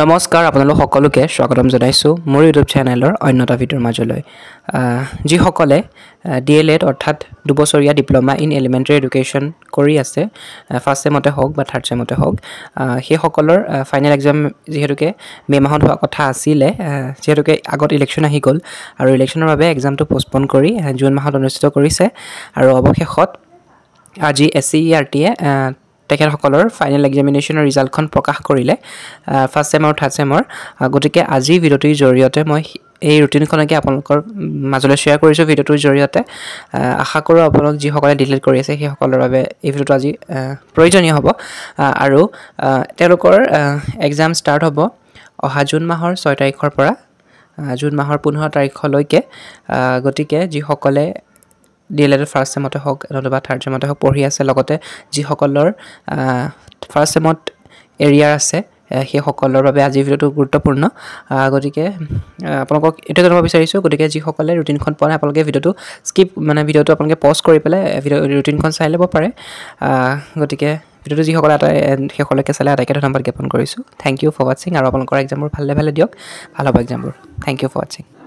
নমস্কাৰ আপোনালোক সকলোকে স্বাগতম জনাইছোঁ মোৰ ইউটিউব চেনেলৰ অন্য এটা ভিডিঅ'ৰ মাজলৈ যিসকলে ডি এল এড অৰ্থাৎ দুবছৰীয়া ডিপ্ল'মা ইন এলিমেণ্টেৰী এডুকেশ্যন কৰি আছে ফাৰ্ষ্ট ছেমতে হওক বা থাৰ্ড ছেমতে হওক সেইসকলৰ ফাইনেল এক্সাম যিহেতুকে মে' মাহত হোৱা কথা আছিলে যিহেতুকে আগত ইলেকশ্যন আহি গ'ল আৰু ইলেকশ্যনৰ বাবে এক্সামটো পষ্টপ'ন কৰি জুন মাহত অনুষ্ঠিত কৰিছে আৰু অৱশেষত আজি এছ চি ই আৰ টিয়ে তেখেতসকলৰ ফাইনেল এক্সামিনেশ্যনৰ ৰিজাল্টখন প্ৰকাশ কৰিলে ফাৰ্ষ্ট ছেম আৰু থাৰ্ড ছেমৰ গতিকে আজি ভিডিঅ'টোৰ জৰিয়তে মই এই ৰুটিনখনকে আপোনালোকৰ মাজলৈ শ্বেয়াৰ কৰিছোঁ ভিডিঅ'টোৰ জৰিয়তে আশা কৰোঁ আপোনালোক যিসকলে ডিলিট কৰি আছে সেইসকলৰ বাবে এই ভিডিঅ'টো আজি প্ৰয়োজনীয় হ'ব আৰু তেওঁলোকৰ এক্সাম ষ্টাৰ্ট হ'ব অহা জুন মাহৰ ছয় তাৰিখৰ পৰা জুন মাহৰ পোন্ধৰ তাৰিখলৈকে গতিকে যিসকলে ডি এল এড ফাৰ্ষ্ট চেমতে হওক নতুবা থাৰ্ড চেমতে হওক পঢ়ি আছে লগতে যিসকলৰ ফাৰ্ষ্ট চেমত এৰিয়াৰ আছে সেইসকলৰ বাবে আজিৰ ভিডিঅ'টো গুৰুত্বপূৰ্ণ গতিকে আপোনালোকক এইটো জনাব বিচাৰিছোঁ গতিকে যিসকলে ৰুটিনখন পোৱা নাই আপোনালোকে ভিডিঅ'টো স্কিপ মানে ভিডিঅ'টো আপোনালোকে পজ কৰি পেলাই ভিডিঅ' ৰুটিনখন চাই ল'ব পাৰে গতিকে ভিডিঅ'টো যিসকলে আটাই শেষলৈকে চালে আটাইকে ধন্যবাদ জ্ঞাপন কৰিছোঁ থেংক ইউ ফৰ ৱাটছিং আৰু আপোনালোকৰ এক্সামবোৰ ভালে ভালে দিয়ক ভাল হ'ব এক্সামবোৰ থেংক ইউ ফৰ ৱাটছিং